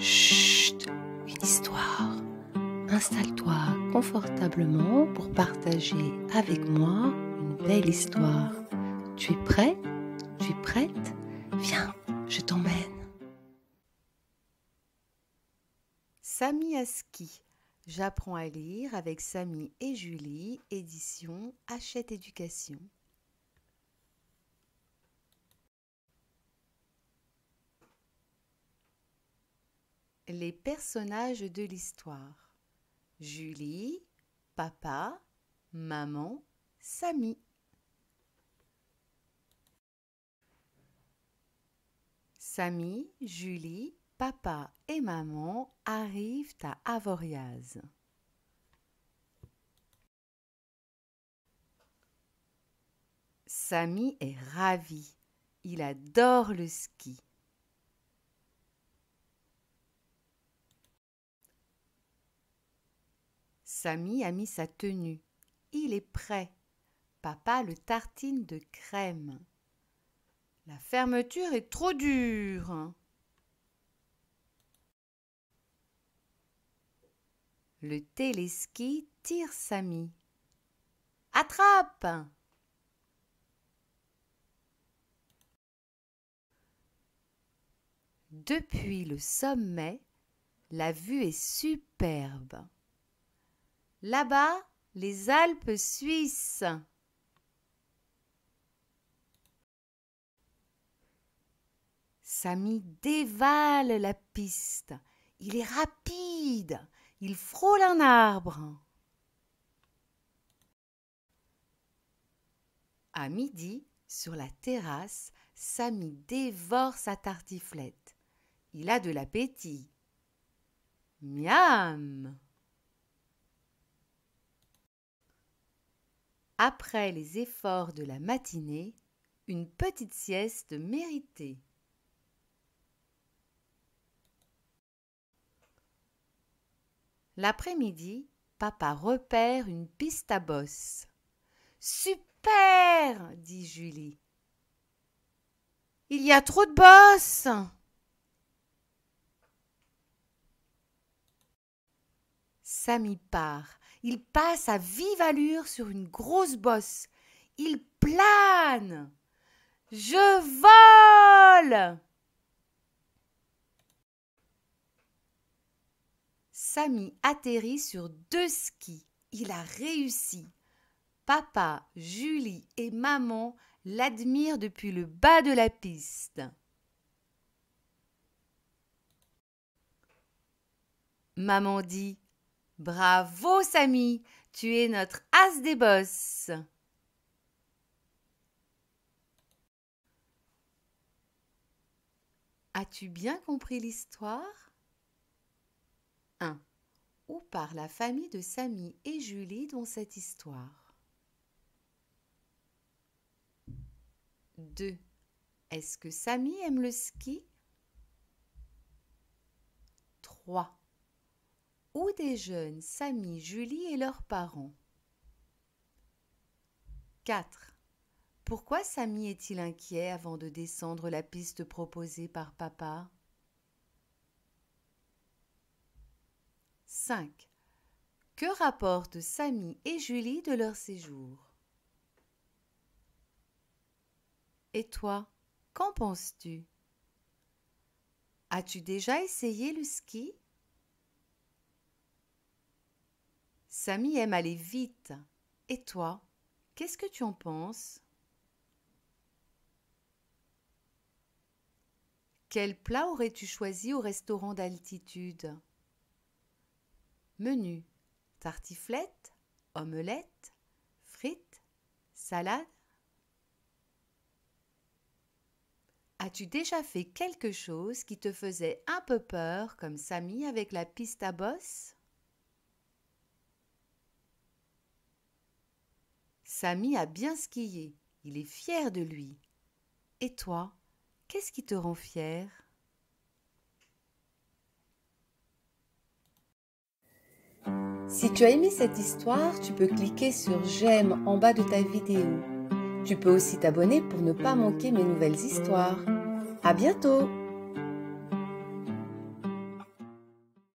Chut, une histoire. Installe-toi confortablement pour partager avec moi une belle histoire. Tu es prêt Tu es prête Viens, je t'emmène. Samy Aski. J'apprends à lire avec Samy et Julie, édition Hachette Éducation. Les personnages de l'histoire. Julie, papa, maman, Samy. Samy, Julie, papa et maman arrivent à Avoriaz. Samy est ravi. Il adore le ski. Samy a mis sa tenue. Il est prêt. Papa le tartine de crème. La fermeture est trop dure. Le téléski tire Samy. Attrape Depuis le sommet, la vue est superbe. Là-bas, les Alpes suisses. Samy dévale la piste. Il est rapide. Il frôle un arbre. À midi, sur la terrasse, Samy dévore sa tartiflette. Il a de l'appétit. Miam Après les efforts de la matinée, une petite sieste méritée. L'après-midi, papa repère une piste à bosse. Super dit Julie. Il y a trop de bosses Samy part. Il passe à vive allure sur une grosse bosse. Il plane. Je vole. Samy atterrit sur deux skis. Il a réussi. Papa, Julie et maman l'admirent depuis le bas de la piste. Maman dit Bravo Samy, tu es notre as des bosses. As-tu bien compris l'histoire 1. Où part la famille de Samy et Julie dans cette histoire 2. Est-ce que Samy aime le ski 3. Où des jeunes Samy, Julie et leurs parents 4. Pourquoi Samy est-il inquiet avant de descendre la piste proposée par papa 5. Que rapportent Samy et Julie de leur séjour Et toi, qu'en penses-tu As-tu déjà essayé le ski Samy aime aller vite. Et toi, qu'est-ce que tu en penses Quel plat aurais-tu choisi au restaurant d'altitude Menu tartiflette, omelette, frites, salade. As-tu déjà fait quelque chose qui te faisait un peu peur comme Samy avec la piste à bosse Samy a bien skié. Il est fier de lui. Et toi, qu'est-ce qui te rend fier Si tu as aimé cette histoire, tu peux cliquer sur j'aime en bas de ta vidéo. Tu peux aussi t'abonner pour ne pas manquer mes nouvelles histoires. À bientôt!